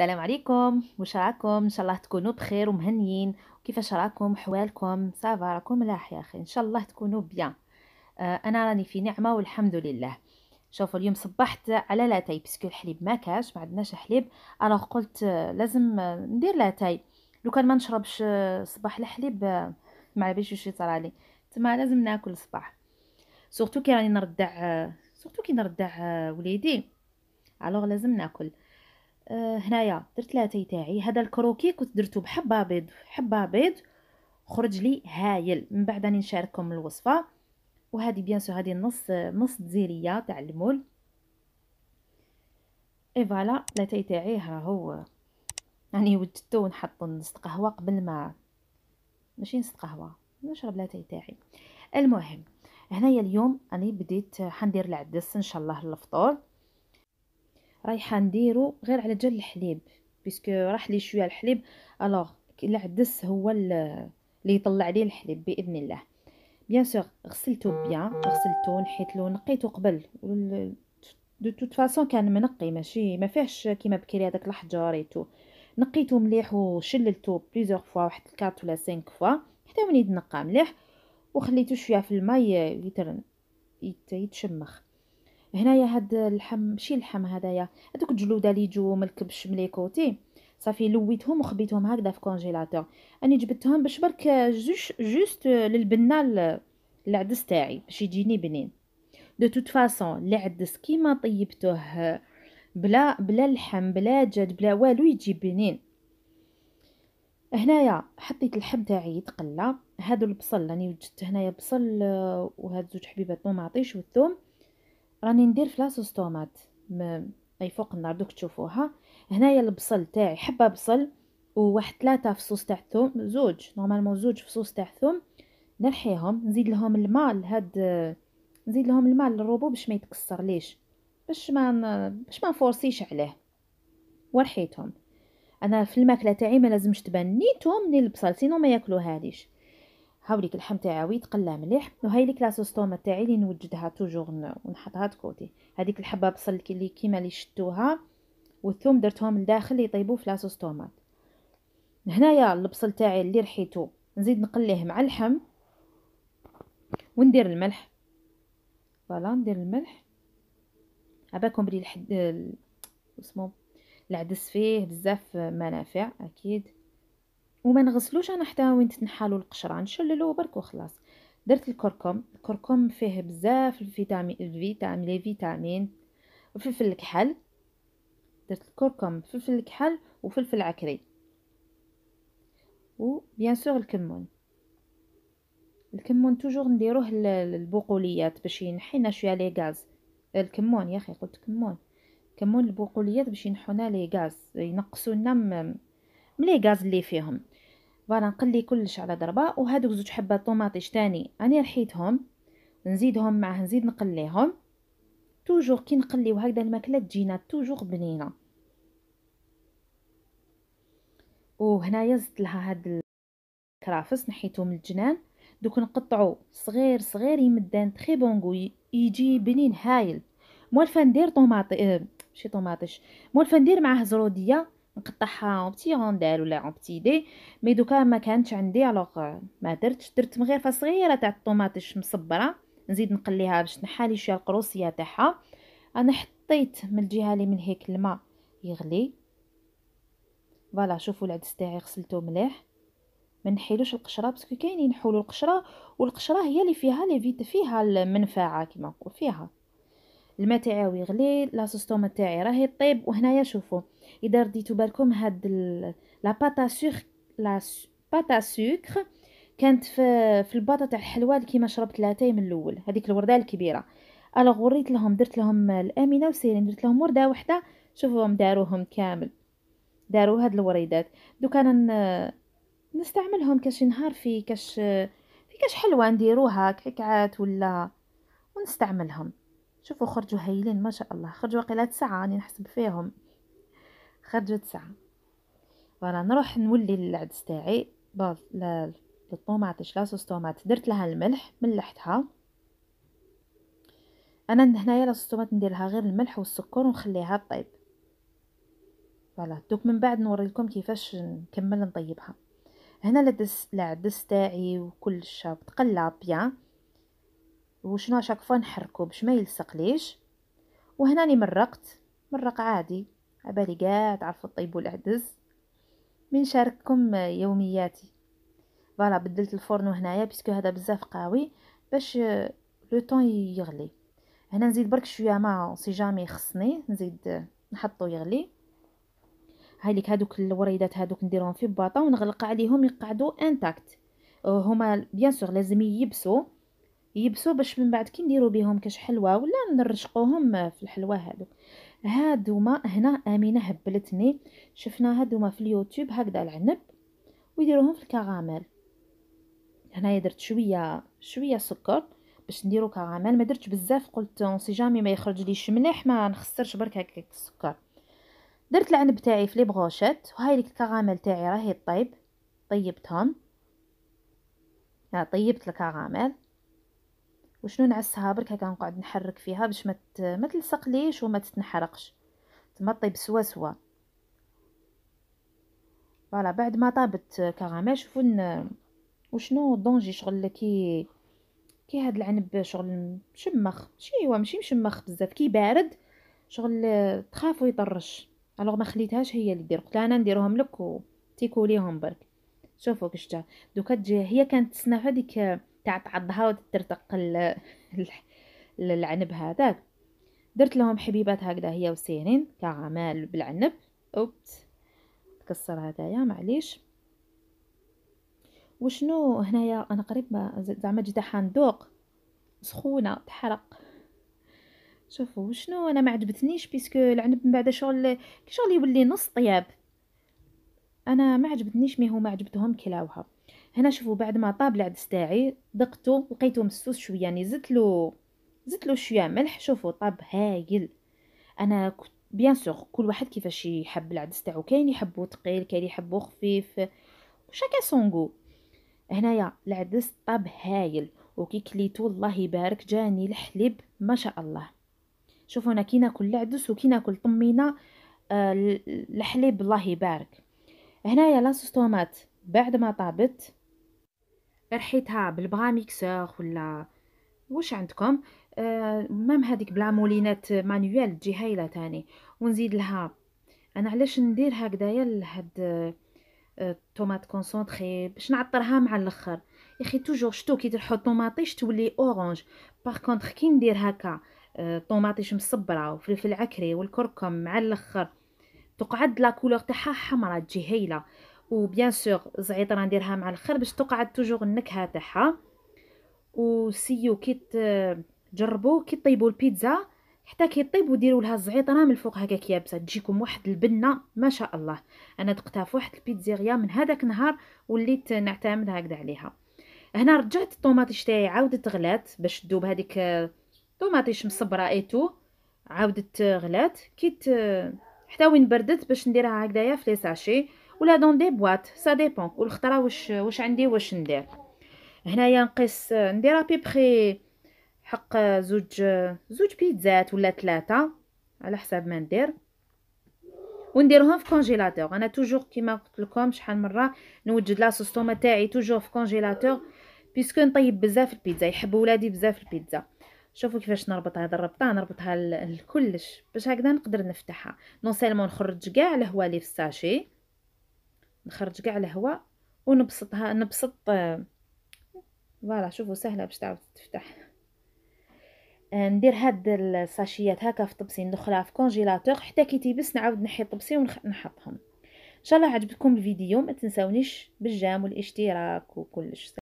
السلام عليكم واش راكم ان شاء الله تكونوا بخير ومهنيين وكيفاش راكم حوالكم صافا راكم ملاح يا اخي ان شاء الله تكونوا بيان آه انا راني في نعمه والحمد لله شوفوا اليوم صبحت على لاتاي باسكو الحليب ما كاش ما عندناش حليب انا قلت آه، لازم آه، ندير لاتاي لو كان ما نشربش آه، صباح الحليب ما علبيش واش يطرالي تما لازم ناكل الصباح سورتو كي راني نردع سورتو كي نردع وليدي الوغ لازم ناكل آه، هنايا درت لاتاي تاعي هذا الكروكي كنت درتو بحبه بيض حبه بيض خرج لي هايل من بعد راني نشارككم الوصفه وهذه بيان سو هذه نص نص دزيريه تاع المول اي فوالا لاتاي تاعي ها هو راني يعني وجدتو ونحطو نص قهوه قبل ما ماشي نص قهوه نشرب لاتاي تاعي المهم هنايا اليوم راني بديت حندير العدس ان شاء الله للفطور رايحه نديرو غير على جال الحليب بيسكو راح لي شويه الحليب الوغ العدس هو اللي يطلع لي الحليب باذن الله بيان سور غسلتو بيان غسلتو نحيتلو نقيتو قبل دو توت فاسون كان منقي ماشي ما فيهش كيما بكري هذاك الحجر ايتو نقيتو مليح وشللتو بليزيور فوا واحد 4 ولا 5 فوا حتى من يتنقى مليح وخليته شويه في الماء يترن يتشمخ هنايا هاد اللحم ماشي اللحم هذايا هادوك الجلوده اللي يجوا من الكبش ملي كوتي صافي لويتهم وخبيتهم هكذا في كونجيلاتور اني جبتهم باش برك جوج جوست للبنه العدس تاعي باش يجيني بنين دو توت فاصون العدس كيما طيبته بلا بلا لحم بلا جد بلا والو يجي بنين هنايا حطيت اللحم تاعي يتقلى هادو البصل راني وجدت هنايا بصل آه، وهاد زوج حبيبات طوماطيش والثوم راني ندير فلاصوص طوماط اي فوق النار دوك تشوفوها هنايا البصل تاعي حبه بصل وواحد ثلاثه فصوص تاع الثوم زوج نورمالمون زوج فصوص تاع الثوم نرحيهم نزيد لهم الماء لهاد نزيد لهم الماء للروبو باش ما يتكسر ليش باش ما باش ما نفورسيش عليه ورحيتهم انا في الماكله تاعي ما لازمش تبان ني ثوم ني البصل سينو ما ياكلوهاليش هاوليك اللحم تاعي يتقلى مليح وهاي لي كلاسوستوما تاعي اللي نوجدها توجور ونحطها تكوتي هذيك الحبه بصل اللي كيما اللي شتوها والثوم درتهم لداخل يطيبوا في لاصوص طوماط هنايا البصل تاعي اللي رحيتو نزيد نقليه مع اللحم وندير الملح فوالا ندير الملح عباكم بلي الحد اسمو العدس فيه بزاف منافع اكيد وما نغسلوش انا حتى وين تنحلوا القشره نشللو برك وخلاص درت الكركم الكركم فيه بزاف الفيتامين الفيتامين لي فيتامين وفلفل الكحل درت الكركم فلفل الكحل وفلفل عكري وبيان سور الكمون الكمون توجور نديروه للبقوليات باش ينحينا شويه لي غاز الكمون يا اخي قلت كمون كمون البقوليات باش ينحونا لي غاز ينقصوا لنا من لي غاز اللي فيهم فوالا نقلي كلش على ضربه وهذوك زوج حبات طوماطيش تاني راني رحيتهم نزيدهم معاه نزيد نقليهم توجور كي نقليو هكذا الماكله تجينا توجور بنينه وهنايا زدت لها هاد الكرافس نحيتو من الجنان دوك نقطعو صغير صغير يمدان تخي بون يجي بنين هايل موالفه ندير طوماطي ماشي آه، طوماطيش موالفه ندير معاه زروديه نقطعها اون بتي روندال ولا اون بتي دي مي دوكا ما كانتش عندي الوغ آه، ما درتش درت مغرفه صغيره تاع الطوماطيش مصبره نزيد نقليها باش نحالي شويه القروصيه تاعها انا حطيت من الجهه اللي من هيك الماء يغلي فوالا شوفوا العدس تاعي غسلته مليح ما نحيلوش القشره باسكو كاينين نحولوا القشره والقشره هي اللي فيها لي فيت فيها المنفعه كما نقول فيها الماء تاعي يغلي لاصوص تاعي راهي طيب وهنايا شوفوا اذا رديتو بالكم هاد لا باتا سوخ لا باتا سوكر كانت في في الباطه تاع الحلوه كيما شربت لاتاي من الاول هذيك الورده الكبيره انا غريت لهم درت لهم الامينه وسيرين درت لهم ورده وحده شوفوهم داروهم كامل داروا هاد الوريدات دوك انا نستعملهم كاش نهار في كاش في كاش حلوه نديروها كيكعات ولا ونستعملهم شوفوا خرجوا هايلين ما شاء الله خرجوا قيلة تسعة راني نحسب فيهم خرجوا تسعة فوالا نروح نولي العدس تاعي باز الطوماطيش لاصوص طوماط درت لها الملح ملحتها انا هنايا لاصوص طوماط نديرلها غير الملح والسكر ونخليها طيب فوالا دوك من بعد نوريكم كيفاش نكمل نطيبها هنا العدس تاعي وكل شاب تقلى بيان وشنو شاك فوا نحركو باش ما يلصقليش وهنا راني مرقت مرق عادي عبالي كاع تعرفوا طيبوا العدس من شارككم يومياتي فوالا بدلت الفرن هنايا باسكو هذا بزاف قوي باش لو طون يغلي هنا نزيد برك شويه ما سي جامي خصني نزيد نحطو يغلي هاي لك هادوك الوريدات هادوك نديرهم في باطا ونغلق عليهم يقعدوا انتاكت هما بيان سور لازم ييبسوا يبسو باش من بعد كي نديرو بهم كاش حلوى ولا نرشقوهم في الحلوى هادو هادوما هنا امينه هبلتني شفنا هادوما في اليوتيوب هكذا العنب ويديروهم في الكراميل هنايا درت شويه شويه سكر باش نديرو كراميل ما درتش بزاف قلت سي جامي ما يخرج ليش مليح ما نخسرش برك هكاك السكر درت العنب تاعي في لي بغوشات وهاي لك الكراميل تاعي راهي طيب طيبتهم آه، طيبت الكراميل وشنو نعسها برك هكا نقعد نحرك فيها باش ما ما تلصقليش وما تتنحرقش تما طيب سوا سوا فوالا بعد ما طابت كراميل شوفوا وشنو دونجي شغل كي كي هاد العنب شغل مشمخ ماشي هو ماشي مشمخ بزاف كي بارد شغل تخاف يطرش الوغ ما خليتهاش هي اللي دير قلت انا نديرهم لك وتيكوليهم برك شوفوا كشتا دوكا تجي هي كانت تسنى هذيك تاع تعضها وترتق العنب هذاك درت لهم حبيبات هكذا هي وسيرين كعمال بالعنب اوبت تكسر هدايا معليش وشنو هنايا انا قريب زعما جيت حندوق سخونه تحرق شوفوا وشنو انا ما عجبتنيش بيسكو العنب من بعد شغل شغل يولي نص طياب انا ما عجبتنيش مي هما عجبتهم كلاوها هنا شوفوا بعد ما طاب العدس تاعي دقته لقيته مسوس شويه يعني زدت له زدت له شويه ملح شوفوا طاب هايل انا كنت بيان سور كل واحد كيفاش يحب العدس تاعو كاين يحبو ثقيل كاين يحبو خفيف شاكا سونغو هنايا العدس طاب هايل وكي كليتو الله يبارك جاني الحليب ما شاء الله شوفوا انا كي ناكل العدس وكي ناكل طمينه آه الحليب الله يبارك هنايا لاصوص طومات بعد ما طابت رحيتها بالبغا ميكسور ولا واش عندكم آه مام هذيك بلا مولينات مانيوال تجي هايله تاني ونزيد لها انا علاش ندير هكذايا لهاد الطوماط آه، كونسونطري باش نعطرها مع الاخر يا اخي توجور شتو كي تحط طوماطيش تولي اورانج باغ كونطخ كي ندير هكا آه، طوماطيش مصبره وفلفل عكري والكركم مع الاخر تقعد لا كولور تاعها حمراء تجي هايله وبيان سور زعيطره نديرها مع الخير باش تقعد توجور النكهه تاعها وسيو كي تجربوا آه، كي طيبوا البيتزا حتى كي طيب وديروا لها الزعيطره من الفوق هكاك يابسه تجيكم واحد البنه ما شاء الله انا دقتها في واحد البيتزيريا من هذاك النهار وليت نعتمد هكذا عليها هنا رجعت الطوماطيش تاعي عاودت غلات باش تذوب هذيك آه، طوماطيش مصبره ايتو عاودت آه، غلات كي حتى وين بردت باش نديرها هكذايا في لي ساشي ولا دون دي بواط سا ديبون والخضره واش واش عندي واش ندير هنايا نقيس ندير ابي بخي حق زوج زوج بيتزات ولا ثلاثه على حساب ما ندير ونديرهم في كونجيلاتور انا توجور كيما قلت لكم شحال مره نوجد لاصوص طوما تاعي توجور في كونجيلاتور بيسكو نطيب بزاف البيتزا يحب ولادي بزاف البيتزا شوفوا كيفاش نربط هذا الربطه نربطها لكلش باش هكذا نقدر نفتحها نون سيلمون نخرج كاع الهواء اللي في الساشي نخرج كاع الهواء ونبسطها نبسط آه، فوالا شوفوا سهله باش تعاود تفتح آه، ندير هاد الساشيات هكا في طبسي ندخلها في كونجيلاتور حتى كي تيبس نعاود نحي طبسي ونحطهم ان شاء الله عجبتكم الفيديو ما تنساونيش بالجام والاشتراك وكلش